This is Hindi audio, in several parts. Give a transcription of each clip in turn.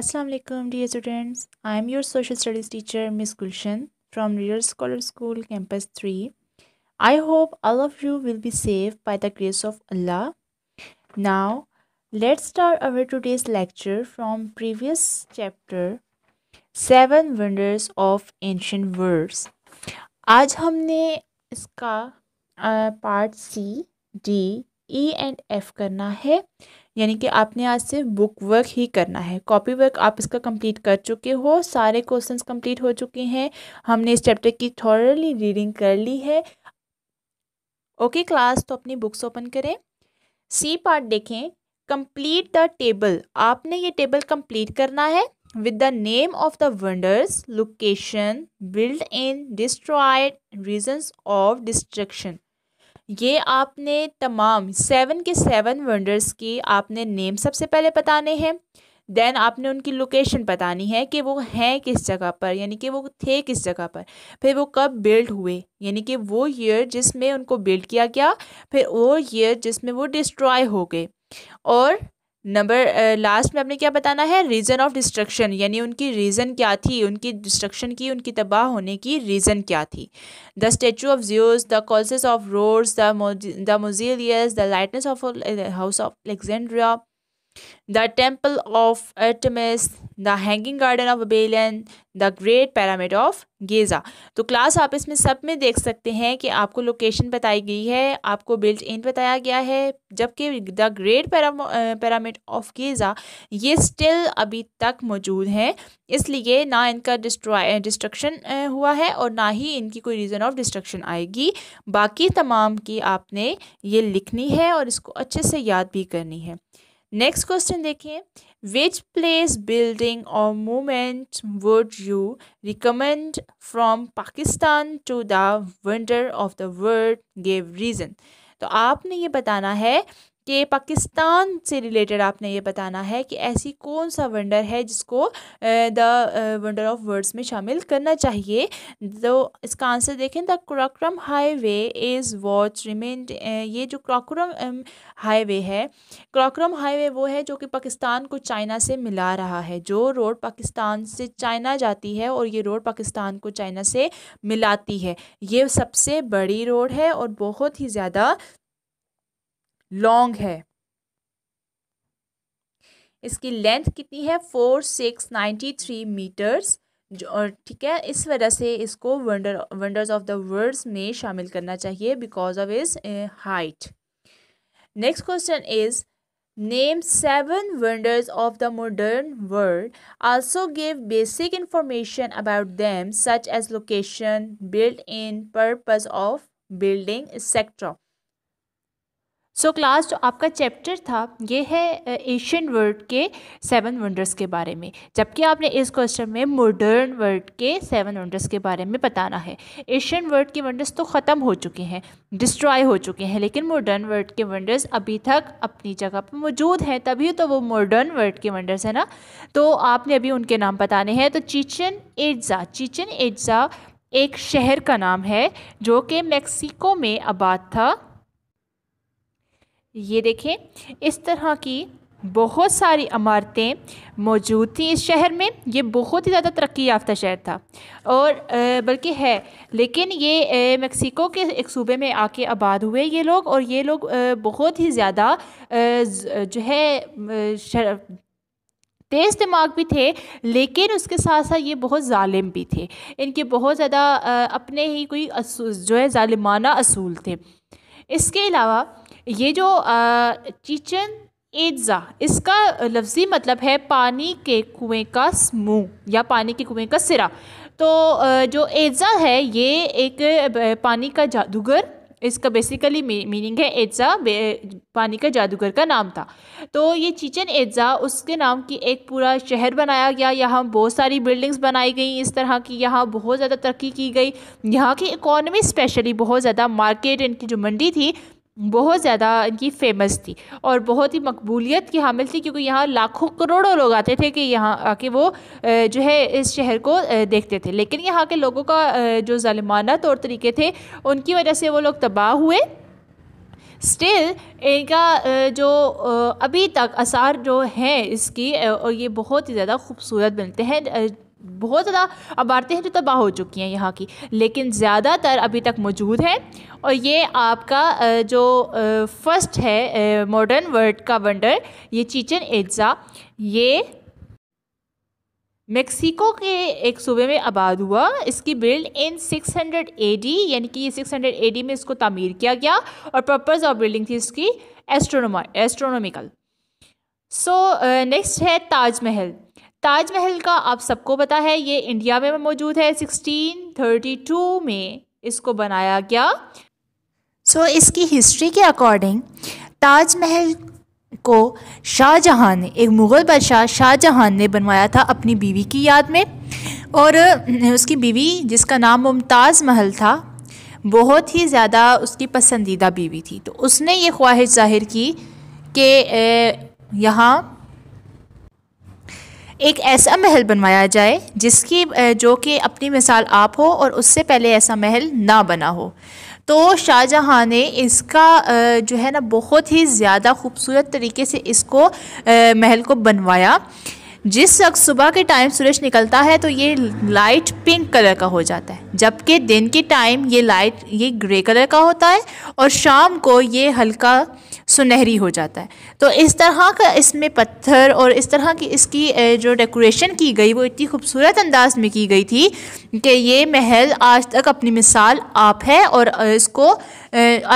Assalamu alaikum dear students I am your social studies teacher Miss Gulshan from Real Scholar School campus 3 I hope all of you will be safe by the grace of Allah Now let's start our today's lecture from previous chapter Seven Wonders of Ancient Verse. Today, we इसका part C E and F करना है यानी कि आपने आज से बुक वर्क ही करना है कॉपी वर्क आप इसका कंप्लीट कर चुके हो सारे क्वेश्चंस कंप्लीट हो चुके हैं हमने इस चैप्टर की थॉरली रीडिंग कर ली है ओके okay, क्लास तो अपनी बुक्स ओपन करें सी पार्ट देखें कंप्लीट द टेबल आपने ये टेबल कंप्लीट करना है with the name of the wonders location build in destroyed reason of destruction ये आपने तमाम सेवन के सेवन वंडर्स की आपने नेम सबसे पहले बताने हैं देन आपने उनकी लोकेशन बतानी है कि वो हैं किस जगह पर यानी कि वो थे किस जगह पर फिर वो कब बिल्ड हुए यानी कि वो ईयर जिसमें उनको बिल्ड किया गया फिर वो ईयर जिसमें वो डिस्ट्रॉय हो गए और नंबर लास्ट uh, में आपने क्या बताना है रीज़न ऑफ डिस्ट्रक्शन यानी उनकी रीज़न क्या थी उनकी डिस्ट्रक्शन की उनकी तबाह होने की रीज़न क्या थी the statue of Zeus the colossus of Rhodes the mausoleum the lightness of house of Alexandria the temple of Artemis the hanging garden of Babylon the great pyramid of Giza तो क्लास आप इसमें सब में देख सकते हैं कि आपको लोकेशन बताई गई है आपको बिल्ट इन बताया गया है जबकि the great pyramid of Giza ये स्टिल अभी तक मौजूद हैं इसलिए ना इनका डिस्ट्रक्शन हुआ है और ना ही इनकी कोई रीज़न ऑफ डिस्ट्रक्शन आएगी बाकी तमाम की आपने ये लिखनी है और इसको अच्छे से याद भी करनी है नेक्स्ट क्वेश्चन देखें विच प्लेस बिल्डिंग और monument would you recommend from Pakistan to the wonder of the world gave reason तो आपने ये बताना है कि पाकिस्तान से रिलेटेड आपने ये बताना है कि ऐसी कौन सा वंडर है जिसको द वंडर ऑफ वर्ड्स में शामिल करना चाहिए तो इसका आंसर देखें the Karakoram highway is watch remain ये जो क्राक्रम हाईवे है क्राक्रम हाईवे वो है जो कि पाकिस्तान को चाइना से मिला रहा है जो रोड पाकिस्तान से चाइना जाती है और ये रोड पाकिस्तान को चाइना से मिलाती है ये सबसे बड़ी रोड है और बहुत ही ज़्यादा लॉन्ग है इसकी लेंथ कितनी है four six ninety three meters और ठीक है इस वजह से इसको wonder wonders of the worlds में शामिल करना चाहिए because of is height next question is name seven wonders of the modern world also give basic information about them such as location build in purpose of building etcetera so class जो आपका चैप्टर था ये है एशियन वर्ल्ड के सेवन वंडर्स के बारे में जबकि आपने इस क्वेश्चन में मॉडर्न वर्ल्ड के सेवन वंडर्स के बारे में बताना है एशियन वर्ल्ड के वंडर्स तो ख़त्म हो चुके हैं डिस्ट्रॉय हो चुके हैं लेकिन मॉडर्न वर्ल्ड के वंडर्स अभी तक अपनी जगह पर मौजूद हैं तभी तो वो मॉडर्न वर्ल्ड के वंडर्स हैं ना तो आपने अभी उनके नाम बताने हैं तो चीचन एजा चीचन एजा एक शहर का नाम है जो कि मैक्सिको में आबाद था ये देखें इस तरह की बहुत सारी इमारतें मौजूद थी इस शहर में ये बहुत ही ज़्यादा तरक्की याफ्ता शहर था और बल्कि है लेकिन ये मेक्सिको के एक सूबे में आके आबाद हुए ये लोग और ये लोग बहुत ही ज़्यादा जो है तेज़ दिमाग भी थे लेकिन उसके साथ साथ ये बहुत ालिम भी थे इनके बहुत ज़्यादा अपने ही कोई जो है ालिमाना असूल थे इसके अलावा ये जो चिचन एजा इसका लफ्ज़ी मतलब है पानी के कुएं का समूह या पानी के कुएं का सिरा तो जो एजा है ये एक पानी का जादूगर इसका बेसिकली मीनिंग है एजा पानी का जादूगर का नाम था तो ये चिचन एजा उसके नाम की एक पूरा शहर बनाया गया यहाँ बहुत सारी बिल्डिंग्स बनाई गई इस तरह की यहाँ बहुत ज़्यादा तरक्की की गई यहाँ की इकोनमी स्पेशली बहुत ज़्यादा मार्केट इनकी जो मंडी थी बहुत ज़्यादा इनकी फ़ेमस थी और बहुत ही मकबूलियत की हामिल थी क्योंकि यहाँ लाखों करोड़ों लोग आते थे कि यहाँ आके वो जो है इस शहर को देखते थे लेकिन यहाँ के लोगों का जो ालिमाना तौर तरीके थे उनकी वजह से वो लोग तबाह हुए स्टिल इनका जो अभी तक आसार जो हैं इसकी और ये बहुत ही ज़्यादा खूबसूरत बनते हैं बहुत ज़्यादा इमारतें हैं जो तबाह हो चुकी हैं यहाँ की लेकिन ज़्यादातर अभी तक मौजूद हैं और ये आपका जो फर्स्ट है मॉडर्न वर्ल्ड का वंडर ये चीचन एज्जा ये मेक्सिको के एक सूबे में आबाद हुआ इसकी बिल्ड इन 600 हंड्रेड यानी कि ये 600 एडी में इसको तामीर किया गया और पर्पज़ ऑफ बिल्डिंग थी इसकी एस्ट्रोनोमा एस्ट्रोनोमिकल सो नेक्स्ट है ताजमहल ताजमहल का आप सबको पता है ये इंडिया में मौजूद है 1632 में इसको बनाया गया सो so, इसकी हिस्ट्री के अकॉर्डिंग ताजमहल को शाहजहाँ ने एक मुग़ल बादशाह शाहजहाँ ने बनवाया था अपनी बीवी की याद में और उसकी बीवी जिसका नाम मुमताज़ महल था बहुत ही ज़्यादा उसकी पसंदीदा बीवी थी तो उसने ये ख्वाहिश जाहिर की कि यहाँ एक ऐसा महल बनवाया जाए जिसकी जो कि अपनी मिसाल आप हो और उससे पहले ऐसा महल ना बना हो तो शाहजहाँ ने इसका जो है ना बहुत ही ज़्यादा खूबसूरत तरीके से इसको महल को बनवाया जिस वक्त सुबह के टाइम सूरज निकलता है तो ये लाइट पिंक कलर का हो जाता है जबकि दिन के टाइम ये लाइट ये ग्रे कलर का होता है और शाम को ये हल्का सुनहरी हो जाता है तो इस तरह का इसमें पत्थर और इस तरह की इसकी जो डेकोरेशन की गई वो इतनी खूबसूरत अंदाज में की गई थी कि ये महल आज तक अपनी मिसाल आप है और इसको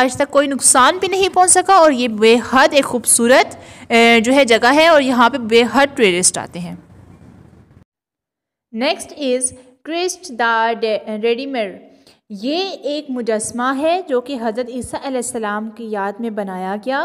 आज तक कोई नुकसान भी नहीं पहुंच सका और ये बेहद एक खूबसूरत जो है जगह है और यहाँ पे बेहद टूरिस्ट आते हैं next is Christ the Redeemer ये एक मुजस्मा है जो कि हज़रत ईसा सलाम की याद में बनाया गया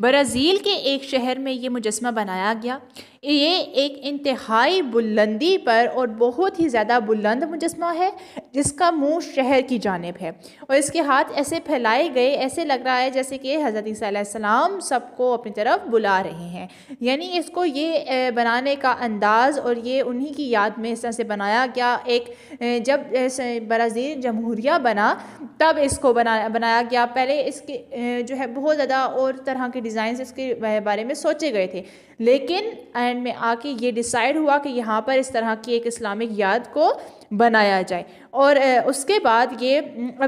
ब्राज़ील के एक शहर में ये मुजस्मा बनाया गया ये एक इंतहाई बुलंदी पर और बहुत ही ज़्यादा बुलंद मुजस्मा है जिसका मुंह शहर की जानब है और इसके हाथ ऐसे फैलाए गए ऐसे लग रहा है जैसे कि हज़रत सबको अपनी तरफ बुला रहे हैं यानी इसको ये बनाने का अंदाज़ और ये उन्हीं की याद में इस तरह से बनाया गया एक जब ब्राज़ील जमहूरिया बना तब इसको बना बनाया गया पहले इसके जो है बहुत ज़्यादा और तरह के डिज़ाइन इसके बारे में सोचे गए थे लेकिन एंड में आके ये डिसाइड हुआ कि यहाँ पर इस तरह की एक इस्लामिक याद को बनाया जाए और उसके बाद ये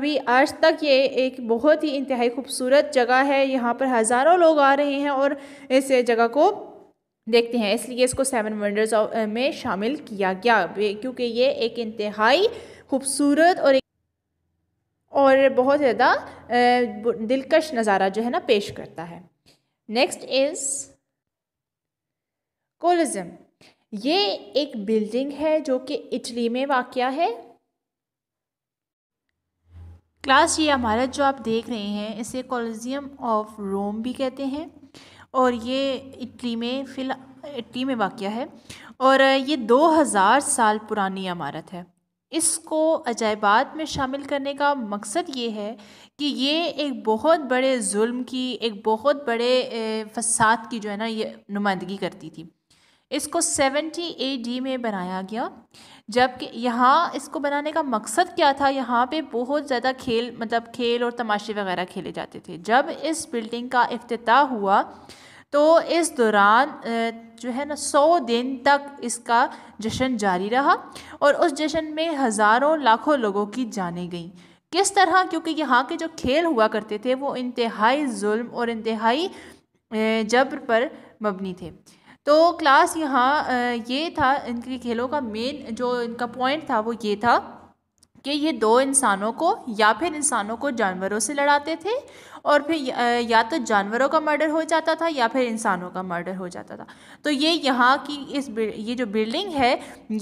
अभी आज तक ये एक बहुत ही इंतहाई खूबसूरत जगह है यहाँ पर हज़ारों लोग आ रहे हैं और इस जगह को देखते हैं इसलिए इसको सेवन वंडर्स में शामिल किया गया क्योंकि ये एक इंतहाई खूबसूरत और और बहुत ज़्यादा दिलकश नज़ारा जो है ना पेश करता है नेक्स्ट इज कोलिज्म ये एक बिल्डिंग है जो कि इटली में वाक़ है क्लास ये इमारत जो आप देख रहे हैं इसे कोलिजियम ऑफ रोम भी कहते हैं और ये इटली में फिल इटली में वाक़ है और ये 2000 साल पुरानी इमारत है इसको अजायबात में शामिल करने का मकसद ये है कि ये एक बहुत बड़े जुल्म की एक बहुत बड़े फसाद की जो है ना ये नुमाइंदगी करती थी इसको 70 एडी में बनाया गया जबकि यहाँ इसको बनाने का मकसद क्या था यहाँ पे बहुत ज़्यादा खेल मतलब खेल और तमाशे वगैरह खेले जाते थे जब इस बिल्डिंग का अफ्ताह हुआ तो इस दौरान जो है ना सौ दिन तक इसका जश्न जारी रहा और उस जश्न में हज़ारों लाखों लोगों की जाने गईं किस तरह क्योंकि यहाँ के जो खेल हुआ करते थे वो इंतहाई जुल्म और इंतहाई जब्र पर मबनी थे तो क्लास यहाँ ये था इनके खेलों का मेन जो इनका पॉइंट था वो ये था कि ये दो इंसानों को या फिर इंसानों को जानवरों से लड़ाते थे और फिर या तो जानवरों का मर्डर हो जाता था या फिर इंसानों का मर्डर हो जाता था तो ये यहाँ की इस ये जो बिल्डिंग है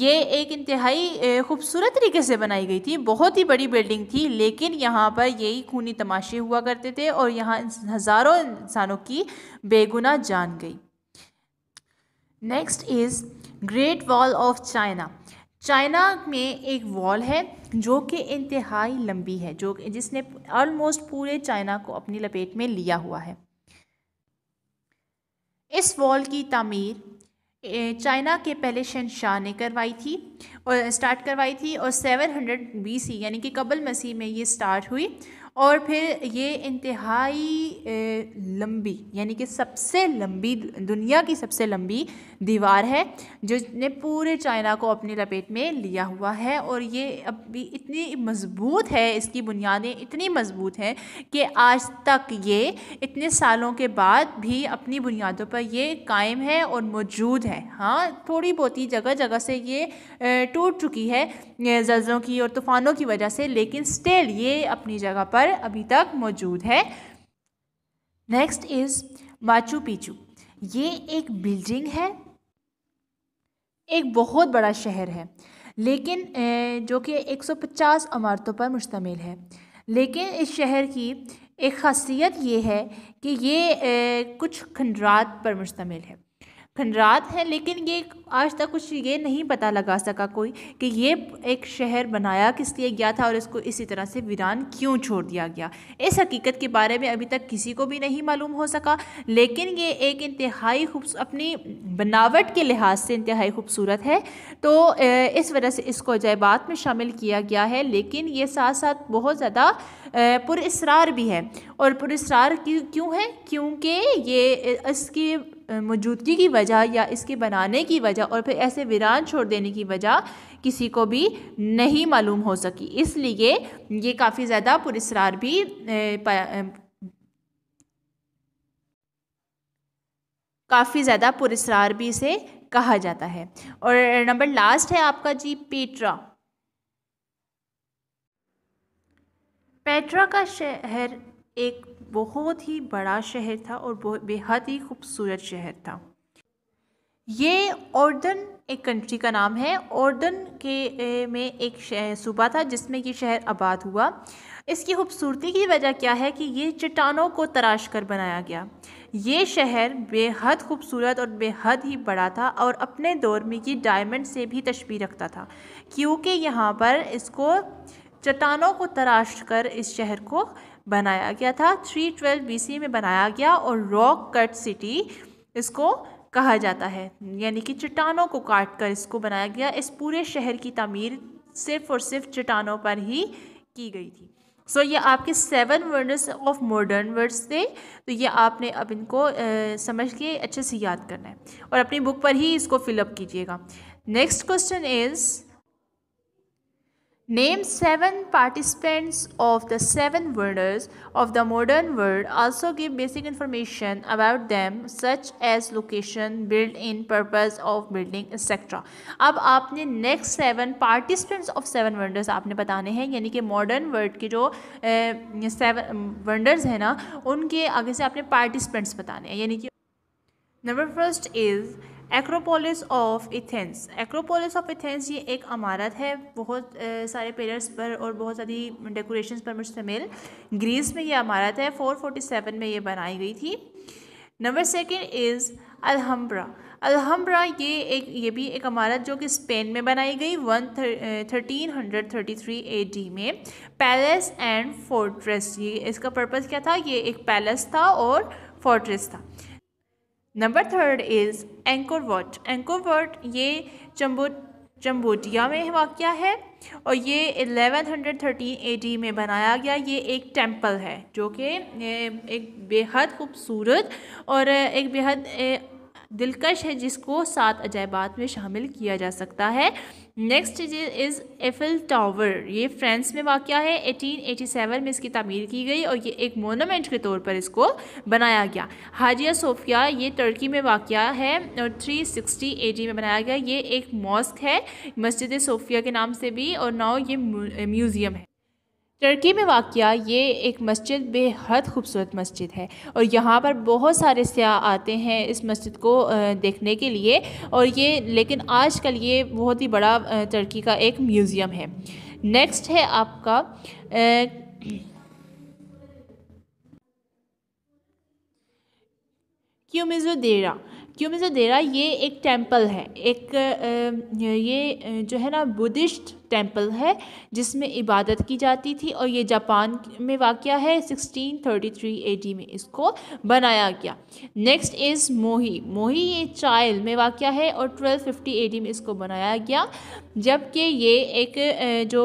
ये एक इंतहाई खूबसूरत तरीके से बनाई गई थी बहुत ही बड़ी बिल्डिंग थी लेकिन यहाँ पर यही खूनी तमाशे हुआ करते थे और यहाँ हज़ारों इंसानों की बेगुना जान गई next is great wall of China China में एक वॉल है जो कि इंतहाई लंबी है जो जिसने ऑलमोस्ट पूरे चाइना को अपनी लपेट में लिया हुआ है इस वॉल की तमीर चाइना के पहले शनशाह ने करवाई थी और स्टार्ट करवाई थी और 700 बीसी यानी कि कबल मसीह में ये स्टार्ट हुई और फिर ये इंतहाई लंबी यानी कि सबसे लंबी दुनिया की सबसे लंबी दीवार है जिसने पूरे चाइना को अपनी लपेट में लिया हुआ है और ये अभी इतनी मज़बूत है इसकी बुनियादें इतनी मज़बूत हैं कि आज तक ये इतने सालों के बाद भी अपनी बुनियादों पर ये कायम है और मौजूद है हाँ थोड़ी बहुत ही जगह जगह से ये टूट चुकी है जल्जों की और तूफ़ानों की वजह से लेकिन स्टिल ये अपनी जगह पर पर अभी तक मौजूद है नेक्स्ट इज़ माचू पिचू ये एक बिल्डिंग है एक बहुत बड़ा शहर है लेकिन जो कि 150 इमारतों पर मुश्तमिल है लेकिन इस शहर की एक खासियत ये है कि ये कुछ खंडरात पर मुश्तमिल है खंडरात हैं लेकिन ये आज तक कुछ ये नहीं पता लगा सका कोई कि ये एक शहर बनाया किस लिए गया था और इसको इसी तरह से वीरान क्यों छोड़ दिया गया इस हकीकत के बारे में अभी तक किसी को भी नहीं मालूम हो सका लेकिन ये एक इंतहाई खूबस अपनी बनावट के लिहाज से इंतहाई खूबसूरत है तो इस वजह से इसको अजैबात में शामिल किया गया है लेकिन ये साथ साथ बहुत ज़्यादा पुरसरार भी है और पुरसरार क्यों है क्योंकि ये इसकी मौजूदगी की वजह या इसके बनाने की वजह और फिर ऐसे वीरान छोड़ देने की वजह किसी को भी नहीं मालूम हो सकी इसलिए ये काफ़ी ज़्यादा पुरस्ार भी काफ़ी ज़्यादा पुरस्रार भी इसे कहा जाता है और नंबर लास्ट है आपका जी पेट्रा पेट्रा का शहर एक बहुत ही बड़ा शहर था और बेहद ही खूबसूरत शहर था ये ऑर्डन एक कंट्री का नाम है ऑर्डन के में एक सूबा था जिसमें कि शहर आबाद हुआ इसकी खूबसूरती की वजह क्या है कि ये चट्टानों को तराश कर बनाया गया ये शहर बेहद खूबसूरत और बेहद ही बड़ा था और अपने दौर में ये डायमंड से भी तशबी रखता था क्योंकि यहाँ पर इसको चट्टानों को तराश कर इस शहर को बनाया गया था 312 बीसी में बनाया गया और रॉक कट सिटी इसको कहा जाता है यानी कि चट्टानों को काट कर इसको बनाया गया इस पूरे शहर की तमीर सिर्फ और सिर्फ चट्टानों पर ही की गई थी सो so, ये आपके seven words of modern words थे तो ये आपने अब इनको आ, समझ के अच्छे से याद करना है और अपनी बुक पर ही इसको फिलअप कीजिएगा next question is Name seven participants of the seven wonders of the modern world. Also give basic information about them such as location, built-in purpose of building, etc. अब आपने next seven participants of seven wonders आपने बताने हैं यानी कि modern world के जो seven wonders हैं ना उनके आगे से आपने participants बताने हैं यानी कि number first is Acropolis of Athens Acropolis of Athens ये एक अमारत है बहुत सारे पेयर्स पर और बहुत सारी डेकोरेशन पर मुश्तमिल ग्रीस में ये अमारत है फोर सेवन में ये बनाई गई थी number second is Alhambra Alhambra ये एक ये भी एक अमारत जो कि स्पेन में बनाई गई one thirteen hundred thirty three A D में पैलेस एंड फोर्ट्रेस ये इसका पर्पज़ क्या था ये एक पैलेस था और फोर्ट्रेस था number third is Angkor Wat Angkor Wat ये चम्बो चम्बोडिया में वाक़ है और ये 1113 डी में बनाया गया ये एक टेंपल है जो कि एक बेहद खूबसूरत और एक बेहद दिलकश है जिसको सात अजायबात में शामिल किया जा सकता है नेक्स्ट इज़ एफिल टावर ये फ्रांस में वाक़ है 1887 में इसकी तमीर की गई और ये एक मोनोमेंट के तौर पर इसको बनाया गया हाजिया सोफिया ये टर्की में वाक़ है और 360 सिक्सटी में बनाया गया ये एक मॉस्क है मस्जिद सोफिया के नाम से भी और नाव ये म्यूज़ियम है टर्की में वाक़ ये एक मस्जिद बेहद खूबसूरत मस्जिद है और यहाँ पर बहुत सारे सयाह आते हैं इस मस्जिद को देखने के लिए और ये लेकिन आजकल ये बहुत ही बड़ा टर्की का एक म्यूज़ियम है नेक्स्ट है आपका क्यूमिजोदेरा क्यों दे रहा ये एक टेंपल है एक ये जो है ना बुद्धिस्ट टेंपल है जिसमें इबादत की जाती थी और ये जापान में वाक़ है 1633 एडी में इसको बनाया गया नेक्स्ट इज़ मोही मोही ये चाइल में वाक़ है और 1250 एडी में इसको बनाया गया जबकि ये एक जो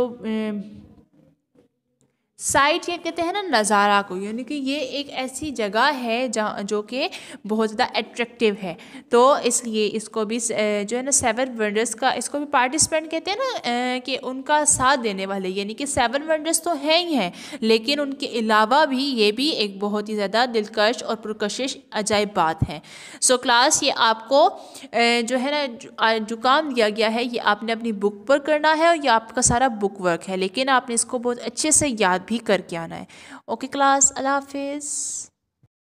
साइट ये कहते हैं ना नज़ारा को यानी कि ये एक ऐसी जगह है जहाँ जो कि बहुत ज़्यादा एट्रैक्टिव है तो इसलिए इसको भी जो है ना सेवन वंडर्स का इसको भी पार्टिसिपेंट कहते हैं ना कि उनका साथ देने वाले यानी कि सेवन वंडर्स तो हैं ही हैं लेकिन उनके अलावा भी ये भी एक बहुत ही ज़्यादा दिलकश और पुरकशिश अजायब बात है सो so, क्लास ये आपको जो है ना जो काम दिया गया है ये आपने अपनी बुक पर करना है और ये आपका सारा बुक वर्क है लेकिन आपने इसको बहुत अच्छे से याद भी भी करके आना है ओके क्लास अल्लाह हाफिज़